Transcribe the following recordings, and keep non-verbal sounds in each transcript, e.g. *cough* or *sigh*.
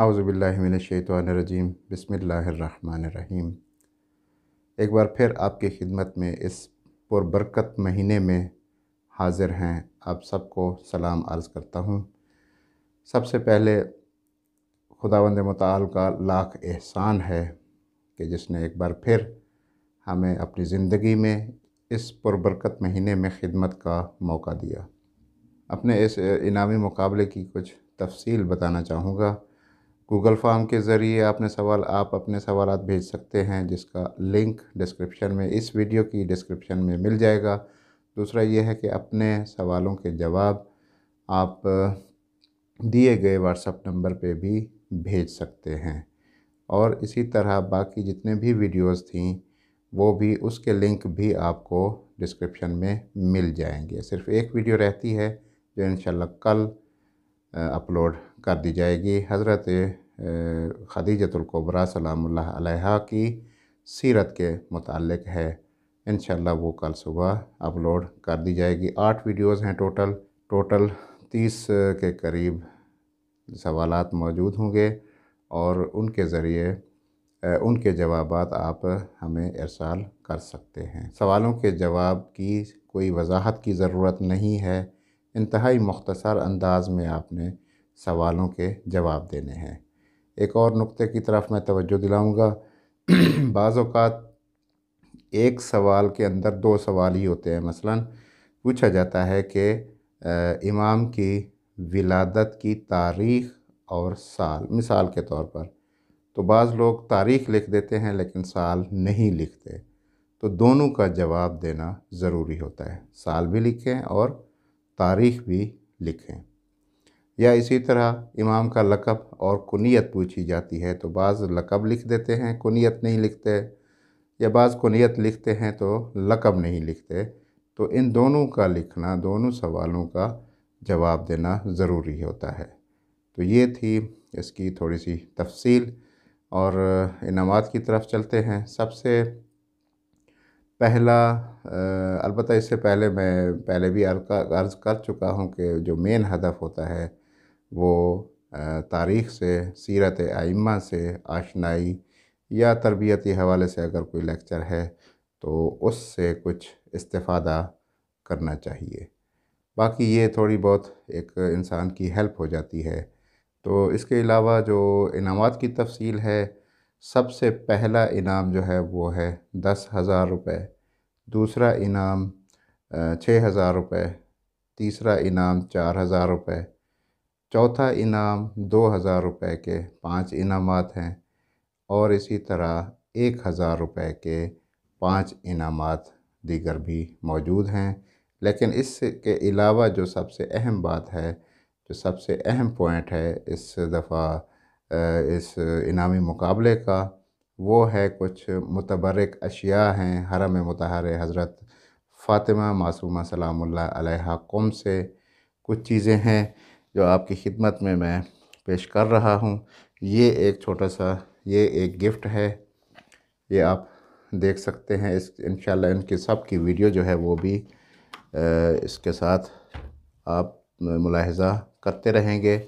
आउज़बिल्लिमिनशैतरजीम बसमीम एक बार फिर आपकी खिदमत में इस पुरबरकत महीने में हाज़िर हैं आप सबको सलाम अर्ज़ करता हूँ सबसे पहले खुदावंद मताल का लाख एहसान है कि जिसने एक बार फिर हमें अपनी ज़िंदगी में इस पुरबरकत महीने में खिदमत का मौका दिया अपने इस इनामी मुकाबले की कुछ तफसील बताना चाहूँगा गूगल फॉर्म के ज़रिए आपने सवाल आप अपने सवाल भेज सकते हैं जिसका लिंक डिस्क्रिप्शन में इस वीडियो की डिस्क्रिप्शन में मिल जाएगा दूसरा ये है कि अपने सवालों के जवाब आप दिए गए व्हाट्सएप नंबर पे भी भेज सकते हैं और इसी तरह बाकी जितने भी वीडियोस थी वो भी उसके लिंक भी आपको डिस्क्रिप्शन में मिल जाएंगे सिर्फ एक वीडियो रहती है जो इन कल अपलोड कर दी जाएगी हज़रत ख़दीजतुल्कबरा सलाम्ला की सीरत के मतलब है इन वो कल सुबह अपलोड कर दी जाएगी आठ वीडियोस हैं टोटल टोटल तीस के करीब सवाल मौजूद होंगे और उनके ज़रिए उनके जवाब आप हमें इरसाल कर सकते हैं सवालों के जवाब की कोई वजाहत की ज़रूरत नहीं है इंतहाई मख्तसर अंदाज में आपने सवालों के जवाब देने हैं एक और नुक्ते की तरफ मैं तवज्जो दिलाऊँगा *clears throat* बाज़ात एक सवाल के अंदर दो सवाल ही होते हैं मसलन पूछा जाता है कि इमाम की विलादत की तारीख़ और साल मिसाल के तौर पर तो बाज़ लोग तारीख़ लिख देते हैं लेकिन साल नहीं लिखते तो दोनों का जवाब देना ज़रूरी होता है साल भी लिखें और तारीख़ भी लिखें या इसी तरह इमाम का लकब और कुनीत पूछी जाती है तो बाज़ लकब लिख देते हैं कुनीत नहीं लिखते या बाज़ कुनीत लिखते हैं तो लकब नहीं लिखते तो इन दोनों का लिखना दोनों सवालों का जवाब देना ज़रूरी होता है तो ये थी इसकी थोड़ी सी तफसील और इनामत की तरफ चलते हैं सबसे पहला अलबत्त इससे पहले मैं पहले भी अर्ज़ कर चुका हूँ कि जो मेन हदफ़ होता है वो तारीख़ से सीरत आइम्मा से आशनाई या तरबियती हवाले से अगर कोई लेक्चर है तो उससे कुछ इस्तेफादा करना चाहिए बाकी ये थोड़ी बहुत एक इंसान की हेल्प हो जाती है तो इसके अलावा जो इनाम की तफसील है सबसे पहला इनाम जो है वो है दस हज़ार रुपये दूसरा इनाम छः हज़ार रुपये तीसरा इनाम चार हज़ार रुपये चौथा इनाम दो हज़ार रुपये के पाँच इनाम हैं और इसी तरह एक हज़ार रुपये के पाँच इनाम दीगर भी मौजूद हैं लेकिन इसके अलावा जो सबसे अहम बात है जो सबसे अहम पॉइंट है इस दफ़ा इस इनामी मुकाबले का वो है कुछ मतबरक अशिया हैं हरम मतहर हज़रत फ़ातिमा मासूमा सलाम कम से कुछ चीज़ें हैं जो आपकी खिदमत में मैं पेश कर रहा हूँ ये एक छोटा सा ये एक गिफ्ट है ये आप देख सकते हैं इस इन इनकी सब की वीडियो जो है वो भी इसके साथ आप मुलाहजा करते रहेंगे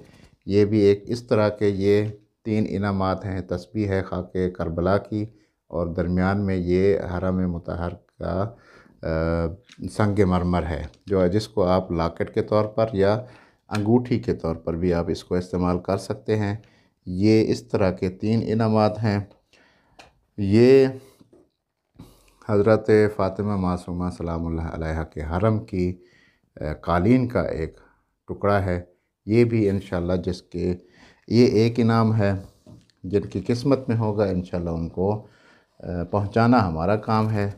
ये भी एक इस तरह के ये तीन इनाम हैं तस्बी है खाके करबला की और दरमियान में ये हरम मतहर का संग मरमर है जो जिसको आप लाकेट के तौर पर या अंगूठी के तौर पर भी आप इसको इस्तेमाल कर सकते हैं ये इस तरह के तीन इनाम हैं ये हज़रत फ़ातिमा मासूमा सलाम के हरम की कालीन का एक टुकड़ा है ये भी इन जिसके ये एक इनाम है जिनकी किस्मत में होगा इन उनको पहुंचाना हमारा काम है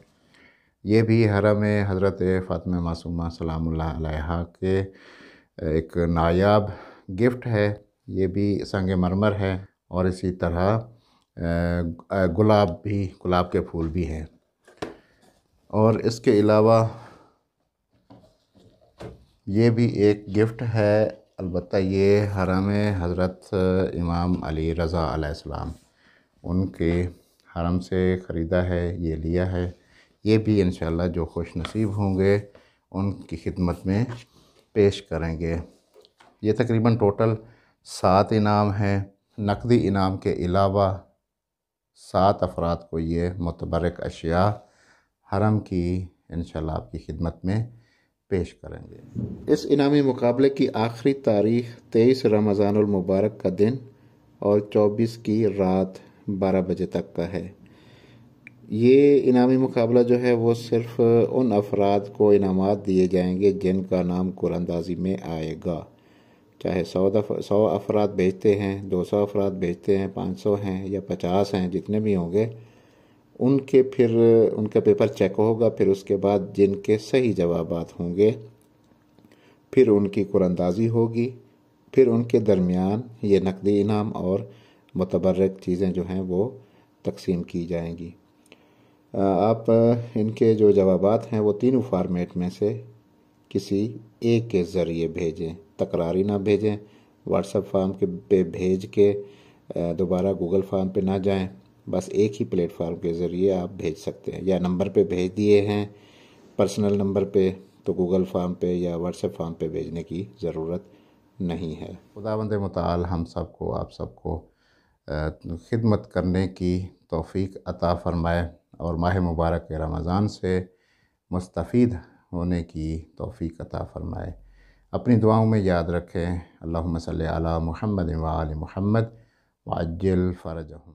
ये भी हरम हज़रत फ़ातिमा मासूमा सलाम के एक नायाब गिफ्ट है ये भी संग मरमर है और इसी तरह गुलाब भी गुलाब के फूल भी हैं और इसके अलावा ये भी एक गिफ्ट है अलबत् ये हरम हज़रत इमाम अली रज़ा आसमाम उनके हरम से ख़रीदा है ये लिया है ये भी इन जो खुश नसीब होंगे उनकी खिदमत में पेश करेंगे ये तकरीबन टोटल सात इनाम हैं नकदी इनाम के अलावा सात अफराद को ये मतबरक अशिया हरम की इन आपकी खिदमत में पेश करेंगे इस इनामी मुकाबले की आखिरी तारीख तेईस रमज़ानमबारक का दिन और चौबीस की रात बारह बजे तक का है ये इनामी मुकाबला जो है वो सिर्फ उन अफराद को इनाम दिए जाएंगे जिनका नाम कुरानंदाजी में आएगा चाहे सौ दफ सौ अफराद भेजते हैं दो सौ अफराद भेजते हैं पाँच सौ हैं या पचास हैं जितने भी होंगे उनके फिर उनका पेपर चेक होगा फिर उसके बाद जिनके सही जवाब होंगे फिर उनकी कुरानंदाजी होगी फिर उनके दरमियान ये नकदी इनाम और मतबरक चीज़ें जो हैं वो तकसीम की जाएंगी आप इनके जो जवाब हैं वो तीनों फार्मेट में से किसी एक के ज़रिए भेजें तकरारी ना भेजें व्हाट्सएप फार्म के पे भेज के दोबारा गूगल फार्म पे ना जाएं बस एक ही प्लेटफार्म के ज़रिए आप भेज सकते हैं या नंबर पे भेज दिए हैं पर्सनल नंबर पे तो गूगल फार्म पे या व्हाट्सएप फार्म पे भेजने की ज़रूरत नहीं है बंद मताल हम सबको आप सबको खिदमत करने की तोफ़ी अता फ़रमाए और माह मुबारक के रमज़ान से मुस्तफ़ होने की तोफ़ी कता फ़रमाए अपनी दुआओं में याद रखें अल्लाह सल महमद वाल महमद वाजिल फ़रज